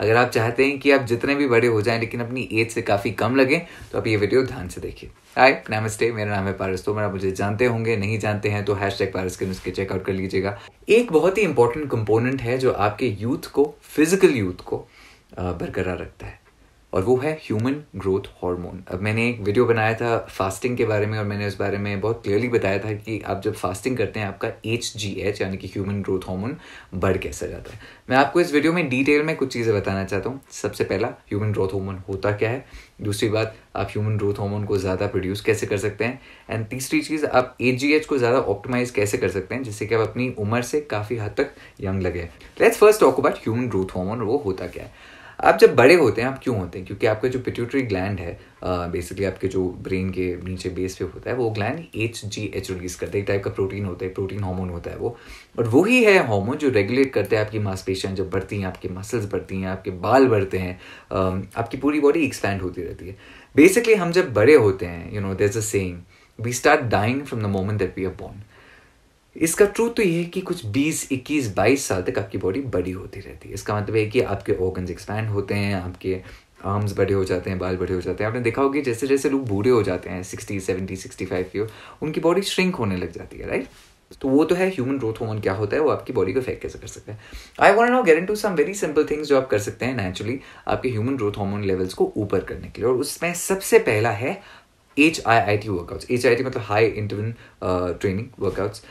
अगर आप चाहते हैं कि आप जितने भी बड़े हो जाएं लेकिन अपनी एज से काफ़ी कम लगे तो आप ये वीडियो ध्यान से देखिए हाय नमस्ते मेरा नाम है पारस तो आप मुझे जानते होंगे नहीं जानते हैं तो हैश टैग पारस के उसके चेकआउट कर लीजिएगा एक बहुत ही इंपॉर्टेंट कंपोनेंट है जो आपके यूथ को फिजिकल यूथ को बरकरार रखता है और वो है ह्यूमन ग्रोथ हार्मोन अब मैंने एक वीडियो बनाया था फास्टिंग के बारे में और मैंने उस बारे में बहुत क्लियरली बताया था कि आप जब फास्टिंग करते हैं आपका एच जी एच यानी कि ह्यूमन ग्रोथ हार्मोन बढ़ कैसे जाता है मैं आपको इस वीडियो में डिटेल में कुछ चीज़ें बताना चाहता हूँ सबसे पहला ह्यूमन ग्रोथ हार्मोन होता क्या है दूसरी बात आप ह्यूमन ग्रोथ हार्मोन को ज़्यादा प्रोड्यूस कैसे कर सकते हैं एंड तीसरी चीज़ आप एच जी एच को ज़्यादा ऑप्टिमाइज कैसे कर सकते हैं जिससे कि आप अपनी उम्र से काफ़ी हद तक यंग लगे let's first talk about human growth hormone वो होता क्या है आप जब बड़े होते हैं आप क्यों होते हैं क्योंकि आपका जो पिट्यूटरी ग्लैंड है बेसिकली आपके जो ब्रेन के नीचे बेस पे होता है वो gland H G H release करता है एक टाइप का प्रोटीन होता है प्रोटीन हार्मोन होता है वो और वही है हार्मोन जो रेगुलेट करते हैं आपकी मांसपेशियां जब बढ़ती हैं आपकी मसल्स बढ़ती हैं आपके बाल बढ़ते हैं आपकी पूरी बॉडी एक्सपैंड होती रहती है बेसिकली हम जब बड़े होते हैं you know there a saying we start dying from the moment that we are born इसका ट्रूथ तो ये है कि कुछ 20, 21, 22 साल तक आपकी बॉडी बड़ी होती रहती है इसका मतलब है कि आपके ऑर्गन्स एक्सपैंड होते हैं आपके आर्म्स बड़े हो जाते हैं बाल बड़े हो जाते हैं आपने देखा होगा जैसे जैसे लोग बूढ़े हो जाते हैं सिक्सटी सेवेंटी सिक्सटी फाइव की उनकी बॉडी श्रिंक होने लग जाती है राइट तो वो तो है ह्यूमन ग्रोथ हॉर्मोन क्या होता है वो आपकी बॉडी को इफेक्ट कैसे कर सकता है I want now get to some very simple things जो आप कर सकते हैं नेचुरली आपके ह्यूमन ग्रोथ हॉर्मोन लेवल्स को ऊपर करने के लिए और उसमें सबसे पहला है H I I T workouts H I T मतलब high interval training workouts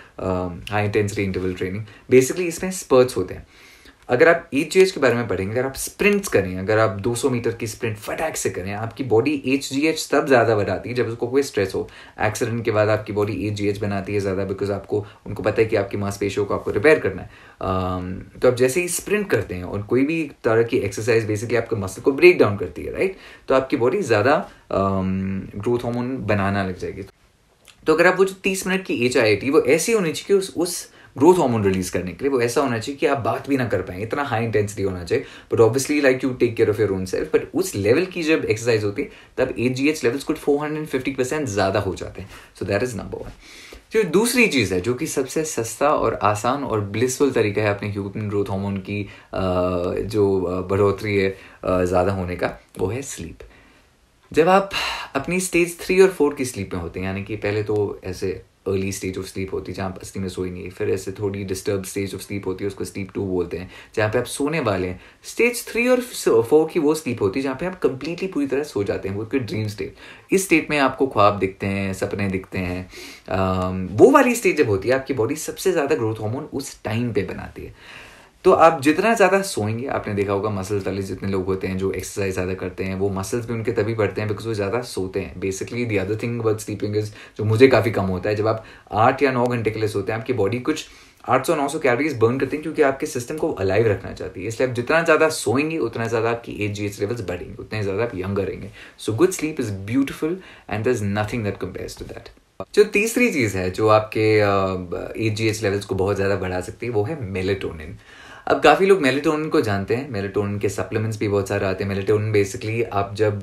high intensity interval training basically इसमें स्पर्ट्स होते हैं अगर आप एच के बारे में पढ़ेंगे अगर आप स्प्रिंट्स करें अगर आप 200 मीटर की स्प्रिंट फटैक से करें आपकी बॉडी एच जी एच तब ज़्यादा बढ़ाती है जब उसको कोई स्ट्रेस हो एक्सीडेंट के बाद आपकी बॉडी एच जी एच बनाती है ज़्यादा बिकॉज आपको उनको पता है कि आपकी मांसपेशियों को आपको रिपेयर करना है तो आप जैसे ही स्प्रिंट करते हैं और कोई भी तरह की एक्सरसाइज बेसिकली आपके मसल को ब्रेक डाउन करती है राइट तो आपकी बॉडी ज़्यादा ग्रोथ हॉर्मोन बनाना लग जाएगी तो अगर आप वो जो तीस मिनट की एच आई आई टी वो ऐसी होनी चाहिए उस उस ग्रोथ हार्मोन रिलीज करने के लिए वो ऐसा होना चाहिए कि आप बात भी ना कर पाए इतना हाई इंटेंसिटी होना चाहिए but obviously like you take care of your own self but उस लेवल की जब एक्सरसाइज होती है तब ए जी एच लेवल्स कुछ four hundred and fifty percent ज़्यादा हो जाते हैं so that is number one जो दूसरी चीज़ है जो कि सबसे सस्ता और आसान और ब्लिसफुल तरीका है अपने ह्यूमन ग्रोथ हार्मोन की जो बढ़ोतरी है ज़्यादा होने का वो है स्लीप जब आप अपनी स्टेज थ्री और फोर की स्लीप में होते हैं यानी कि पहले तो ऐसे अर्ली स्टेज ऑफ स्लीप होती है जहाँ आप असली में सोई नहीं फिर ऐसे थोड़ी डिस्टर्ब स्टेज ऑफ स्लीप होती है उसको स्लीप टू बोलते हैं जहाँ पे आप सोने वाले हैं स्टेज थ्री और फोर की वो स्लीप होती है जहाँ पे आप कंप्लीटली पूरी तरह सो जाते हैं वो कोई ड्रीम स्टेट इस स्टेट में आपको ख्वाब दिखते हैं सपने दिखते हैं वो वाली स्टेज जब होती है आपकी बॉडी सबसे ज़्यादा ग्रोथ हॉर्मोन उस टाइम पर बनाती है तो आप जितना ज़्यादा सोएंगे आपने देखा होगा मसल्स वाले जितने लोग होते हैं जो एक्सरसाइज ज़्यादा करते हैं वो मसल्स भी उनके तभी बढ़ते हैं बिकॉज वो ज़्यादा सोते हैं basically the other thing about sleeping is जो मुझे काफ़ी कम होता है जब आप आठ या नौ घंटे के लिए सोते हैं आपकी बॉडी कुछ आठ सौ नौ सौ कैलोरीज बर्न करते हैं क्योंकि आपके सिस्टम को अलाइव रखना चाहती है इसलिए आप जितना ज़्यादा सोएंगे उतना ज़्यादा आपकी एच जी एच लेवल्स बढ़ेंगे उतने ज़्यादा आप यंगर रहेंगे so good sleep is beautiful and there is nothing that compares to that जो तीसरी चीज़ है जो आपके एच जी एच लेवल्स को बहुत ज़्यादा बढ़ा सकती है वो है मेलेटोनिन अब काफ़ी लोग मेलेटोन को जानते हैं मेलेटोन के सप्लीमेंट्स भी बहुत सारे आते हैं मेलेटोन बेसिकली आप जब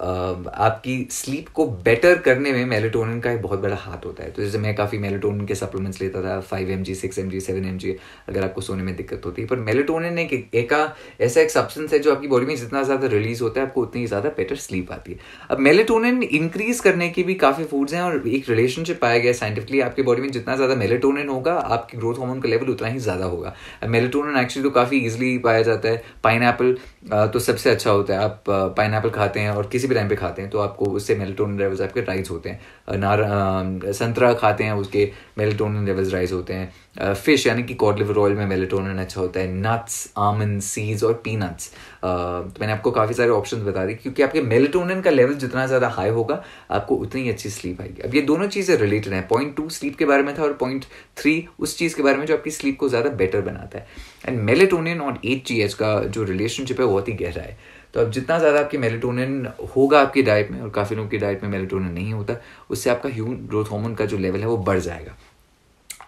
आपकी स्लीप को बेटर करने में मेलेटोनिन का एक बहुत बड़ा हाथ होता है तो जैसे मैं काफ़ी मेलेटोनिन के सप्लीमेंट्स लेता था five M G six M G seven M G अगर आपको सोने में दिक्कत होती है पर मेलेटोनिन एक एका ऐसा एक सब्सटेंस है जो आपकी बॉडी में जितना ज़्यादा रिलीज होता है आपको उतनी ही ज़्यादा बेटर स्लीप आती है अब मेलेटोनिन इंक्रीज करने की भी काफ़ी फूड्स हैं और एक रिलेशनशिप पाया गया साइंटिफिकली आपकी बॉडी में जितना ज़्यादा मेलेटोनिन होगा आपके ग्रोथ हॉर्मोन का लेवल उतना ही ज़्यादा होगा मेलेटोनिन एक्चुअली तो काफ़ी ईजिली पाया जाता है पाइन तो सबसे अच्छा होता है आप पाइन खाते हैं और किसी किसी भी टाइम पे खाते हैं तो आपको उससे मेलेटोनिन लेवल्स आपके राइज होते हैं नार संतरा खाते हैं उसके मेलेटोनिन लेवल्स राइज होते हैं फिश यानी कि कॉड लिवर ऑयल में मेलेटोनिन अच्छा होता है नट्स आमंड सीड्स और पीनट्स तो मैंने आपको काफ़ी सारे ऑप्शन बता दिए क्योंकि आपके मेलेटोनिन का लेवल जितना ज़्यादा हाई होगा आपको उतनी अच्छी स्लीप आएगी अब ये दोनों चीज़ें रिलेटेड हैं पॉइंट टू स्लीप के बारे में था और पॉइंट थ्री उस चीज़ के बारे में जो आपकी स्लीप को ज़्यादा बेटर बनाता है एंड मेलेटोनिन और एच का जो रिलेशनशिप है बहुत ही गहरा है तो अब जितना ज़्यादा आपकी मेलेटोनिन होगा आपकी डाइट में और काफ़ी लोगों की डाइट में मेलेटोनिन नहीं होता उससे आपका ह्यूमन ग्रोथ हार्मोन का जो लेवल है वो बढ़ जाएगा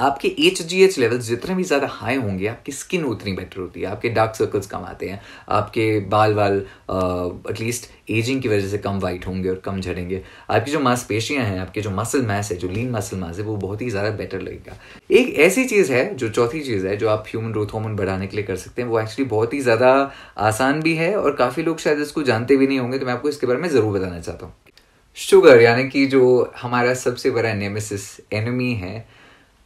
आपके एच जी एच लेवल जितने भी ज़्यादा हाई होंगे आपकी स्किन उतनी बेटर होती है आपके डार्क सर्कल्स कम आते हैं आपके बाल वाल एटलीस्ट एजिंग की वजह से कम वाइट होंगे और कम झड़ेंगे आपकी जो मांसपेशियां हैं आपके जो मसल मास है जो लीन मसल मास है वो बहुत ही ज़्यादा बेटर लगेगा एक ऐसी चीज़ है जो चौथी चीज़ है जो आप ह्यूमन ग्रोथ हार्मोन बढ़ाने के लिए कर सकते हैं वो एक्चुअली बहुत ही ज़्यादा आसान भी है और काफ़ी लोग शायद इसको जानते भी नहीं होंगे तो मैं आपको इसके बारे में ज़रूर बताना चाहता हूँ शुगर यानी कि जो हमारा सबसे बड़ा एनेमेसिस एनमी है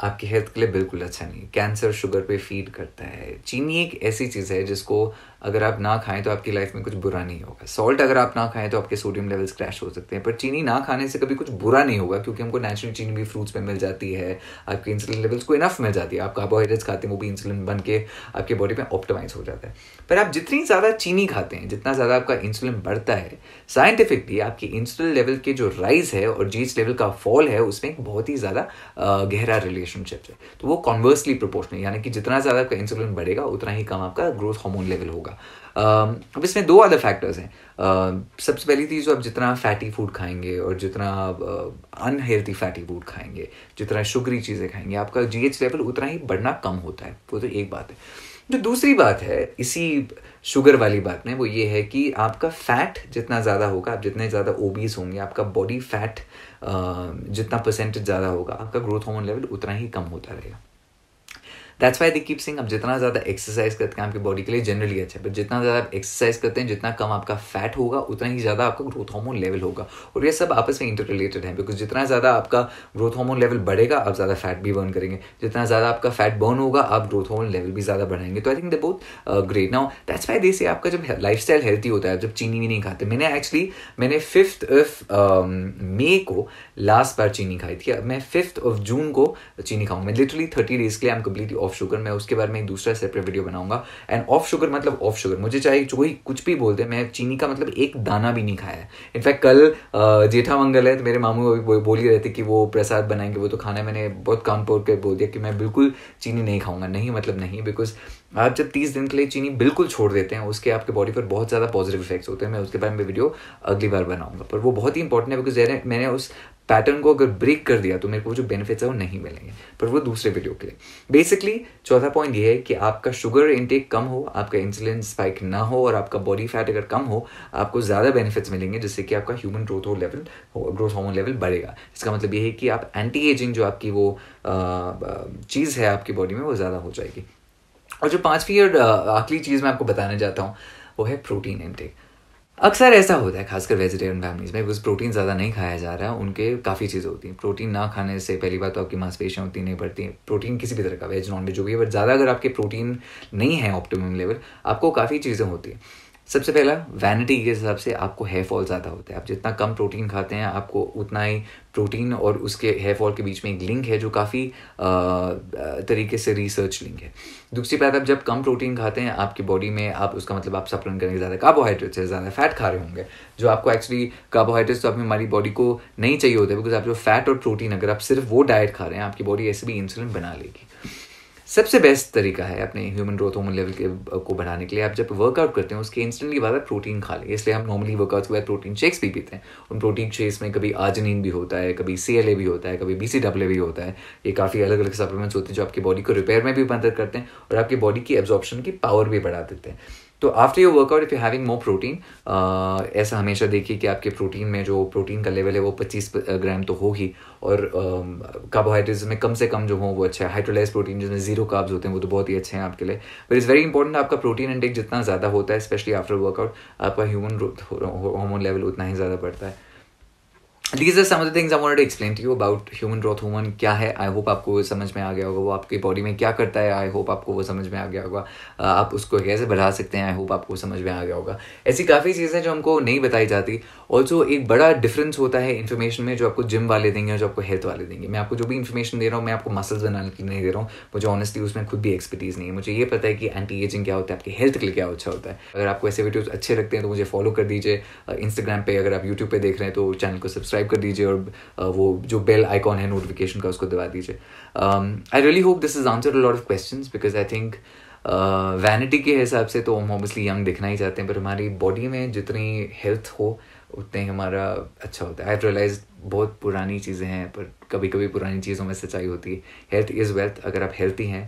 आपकी हेल्थ के लिए बिल्कुल अच्छा नहीं कैंसर शुगर पे फीड करता है चीनी एक ऐसी चीज़ है जिसको अगर आप ना खाएं तो आपकी लाइफ में कुछ बुरा नहीं होगा सॉल्ट अगर आप ना खाएं तो आपके सोडियम लेवल्स क्रैश हो सकते हैं पर चीनी ना खाने से कभी कुछ बुरा नहीं होगा क्योंकि हमको नेचुरल चीनी भी फ्रूट्स में मिल जाती है आपके इंसुलिन लेवल्स को इनफ मिल जाती है आप कार्बोहाइड्रेट्स खाते हैं वो भी इंसुलिन बन के आपके बॉडी में ऑप्टिमाइज हो जाता है पर आप जितनी ज़्यादा चीनी खाते हैं जितना ज़्यादा आपका इंसुलिन बढ़ता है साइंटिफिकली आपकी इंसुलिन लेवल के जो राइज है और जीस लेवल का फॉल है उसमें एक बहुत ही ज़्यादा गहरा रिलेशन रिलेशनशिप से तो वो कॉन्वर्सली प्रोपोर्शनल यानी कि जितना ज़्यादा आपका इंसुलिन बढ़ेगा उतना ही कम आपका ग्रोथ हार्मोन लेवल होगा uh, अब इसमें दो अदर फैक्टर्स हैं uh, सबसे पहली चीज़ आप जितना फैटी फूड खाएंगे और जितना अनहेल्थी फैटी फूड खाएंगे जितना शुगरी चीज़ें खाएंगे आपका जी लेवल उतना ही बढ़ना कम होता है वो तो एक बात है जो तो दूसरी बात है इसी शुगर वाली बात में वो ये है कि आपका फैट जितना ज़्यादा होगा आप जितने ज़्यादा ओबीस होंगे आपका बॉडी फैट जितना परसेंटेज ज़्यादा होगा आपका ग्रोथ हार्मोन लेवल उतना ही कम होता रहेगा that's why they keep saying आप जितना ज़्यादा एक्सरसाइज करते हैं आपकी बॉडी के लिए जनरली अच्छा है बट जितना ज़्यादा आप एक्सरसाइज करते हैं जितना कम आपका फैट होगा उतना ही ज़्यादा आपका ग्रोथ हार्मोन लेवल होगा और ये सब आपस में इंटर रिलेटेड है बिकॉज जितना ज़्यादा आपका ग्रोथ हार्मोन लेवल बढ़ेगा आप ज़्यादा फैट भी बर्न करेंगे जितना ज़्यादा आपका फैट बर्न होगा आप ग्रोथ हार्मोन लेवल भी ज़्यादा बढ़ाएंगे तो आई थिंक दे बहुत great now that's why this आपका जब लाइफ स्टाइल हेल्थी होता है जब चीनी भी नहीं खाते मैंने एक्चुअली मैंने फिफ्थ ऑफ मे को लास्ट बार चीनी खाई थी मैं फिफ्थ ऑफ जून को चीनी खाऊंगा मैं लिटरली थर्टी डेज के लिए I am completely off off sugar मैं उसके बारे में एक दूसरा सेपरेट वीडियो बनाऊंगा एंड ऑफ शुगर मतलब ऑफ शुगर मुझे चाहे कोई कुछ भी बोलते मैं चीनी का मतलब एक दाना भी नहीं खाया है इनफैक्ट कल जेठा मंगल है तो मेरे मामू अभी बोल ही रहे थे कि वो प्रसाद बनाएंगे वो तो खाना मैंने बहुत काम पोर के बोल दिया कि मैं बिल्कुल चीनी नहीं खाऊंगा नहीं मतलब नहीं बिकॉज आप जब तीस दिन के लिए चीनी बिल्कुल छोड़ देते हैं उसके आपके बॉडी पर बहुत ज़्यादा पॉजिटिव इफेक्ट्स होते हैं मैं उसके बारे में वीडियो अगली बार बनाऊंगा पर वो बहुत ही इंपॉर्टेंट है बिकॉज मैंने उस पैटर्न को अगर ब्रेक कर दिया तो मेरे को जो बेनिफिट्स है वो नहीं मिलेंगे पर वो दूसरे वीडियो के लिए बेसिकली चौथा पॉइंट ये है कि आपका शुगर इनटेक कम हो आपका इंसुलिन स्पाइक ना हो और आपका बॉडी फैट अगर कम हो आपको ज़्यादा बेनिफिट्स मिलेंगे जिससे कि आपका ह्यूमन ग्रोथ हो लेवल ग्रोथ हार्मोन लेवल बढ़ेगा इसका मतलब ये है कि आप एंटी एजिंग जो आपकी वो चीज़ है आपकी बॉडी में वो ज़्यादा हो जाएगी और जो पाँचवीं और आखिरी चीज़ मैं आपको बताना चाहता हूँ वो है प्रोटीन इनटेक अक्सर ऐसा होता है खासकर वेजिटेरियन फैमिलीज में बस प्रोटीन ज़्यादा नहीं खाया जा रहा है उनके काफ़ी चीज़ें होती हैं प्रोटीन ना खाने से पहली बात तो आपकी मांसपेशियाँ उतनी नहीं बढ़ती हैं प्रोटीन किसी भी तरह का वेज नॉन वेज जो भी है बट ज़्यादा अगर आपके प्रोटीन नहीं है ऑप्टिमम लेवल आपको काफ़ी चीज़ें होती हैं सबसे पहला वैनिटी के हिसाब से आपको हेयर फॉल ज़्यादा होता है आप जितना कम प्रोटीन खाते हैं आपको उतना ही प्रोटीन और उसके हेयर फॉल के बीच में एक लिंक है जो काफ़ी तरीके से रिसर्च लिंक है दूसरी बात आप जब कम प्रोटीन खाते हैं आपकी बॉडी में आप उसका मतलब आप सप्लन करेंगे ज़्यादा कार्बोहाइड्रेट्स है ज़्यादा फैट खा रहे होंगे जो आपको एक्चुअली कार्बोहाइड्रेट्स तो अपनी हमारी बॉडी को नहीं चाहिए होते बिकॉज आप जो फैट और प्रोटीन अगर आप सिर्फ वो डाइट खा रहे हैं आपकी बॉडी ऐसे भी इंसुलिन बना लेगी सबसे बेस्ट तरीका है अपने ह्यूमन ग्रोथ होमन लेवल के को बढ़ाने के लिए आप जब वर्कआउट करते हैं उसके इंस्टेंटली बाद प्रोटीन खा लें इसलिए हम नॉर्मली वर्कआउट के बाद प्रोटीन शेक्स भी पीते हैं उन प्रोटीन शेक्स में कभी आर्जनिन भी होता है कभी सी भी होता है कभी बी भी होता है ये काफ़ी अलग अलग सप्लीमेंट्स होते हैं जो आपकी बॉडी को रिपेयर में भी मदद करते हैं और आपकी बॉडी की एब्जॉर्प्शन की पावर भी बढ़ा देते हैं तो after your workout if you having more protein ऐसा हमेशा देखिए कि आपके प्रोटीन में जो प्रोटीन का लेवल है वो 25 ग्राम uh, तो होगी और कार्बोहाइड्रेट्स um, uh, में कम से कम जो हो वो अच्छा है हाइड्रोलाइज प्रोटीन जिसमें जीरो कार्ब्स होते हैं वो तो बहुत ही अच्छे हैं आपके लिए बट इज़ वेरी इंपॉर्टेंट आपका प्रोटीन इंटेक जितना ज़्यादा होता है स्पेशली आफ्टर वर्कआउट आपका ह्यूमन हार्मोन लेवल उतना ही ज़्यादा बढ़ता है these are some other things I things explain to you about human growth about क्या है आई होप आपको समझ में आ गया होगा वो आपकी बॉडी में क्या करता है आई होप आपको वो समझ में आ गया होगा आप उसको कैसे बढ़ा सकते हैं आई होप आपको समझ में आ गया होगा ऐसी काफ़ी चीज़ें जो हमको नहीं बताई जाती ऑल्सो एक बड़ा डिफरेंस होता है इन्फॉर्मेशन में जो आपको जिम वाले देंगे और जो आपको हेल्थ वाले देंगे मैं आपको जो भी इन्फॉर्मेशन दे रहा हूँ मैं आपको मसल्स बनाने की नहीं दे रहा हूँ मुझे ऑनेस्टली उसमें खुद भी एक्सपर्टीज़ नहीं है मुझे ये पता है कि एंटी एजिंग क्या होता है आपकी हेल्थ के लिए क्या अच्छा होता है अगर आपको ऐसे वीडियोज़ अच्छे लगते हैं तो मुझे फॉलो कर दीजिए इंस्टाग्राम पर अगर आप यूट्यूब पर देख रहे हैं तो चैनल को सब्सक्राइब सब्सक्राइब कर दीजिए और वो जो बेल आइकॉन है नोटिफिकेशन का उसको दबा दीजिए I really hope this is answer lot of question because I think vanity के हिसाब से तो हम ऑब्वियसली यंग दिखना ही चाहते हैं पर हमारी बॉडी में जितनी हेल्थ हो उतने ही हमारा अच्छा होता है आई रियलाइज बहुत पुरानी चीज़ें हैं पर कभी कभी पुरानी चीज़ों में सच्चाई होती है हेल्थ इज़ वेल्थ अगर आप हेल्थी हैं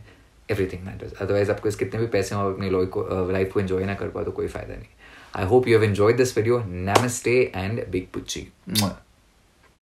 एवरी थिंग मैटर्स अदरवाइज आपको इस कितने भी पैसे हो अपनी लाइफ को लाइफ को इन्जॉय ना कर पाओ तो कोई फ़ायदा नहीं I hope you have enjoy this video नैम स्टे एंड बिग पुच्ची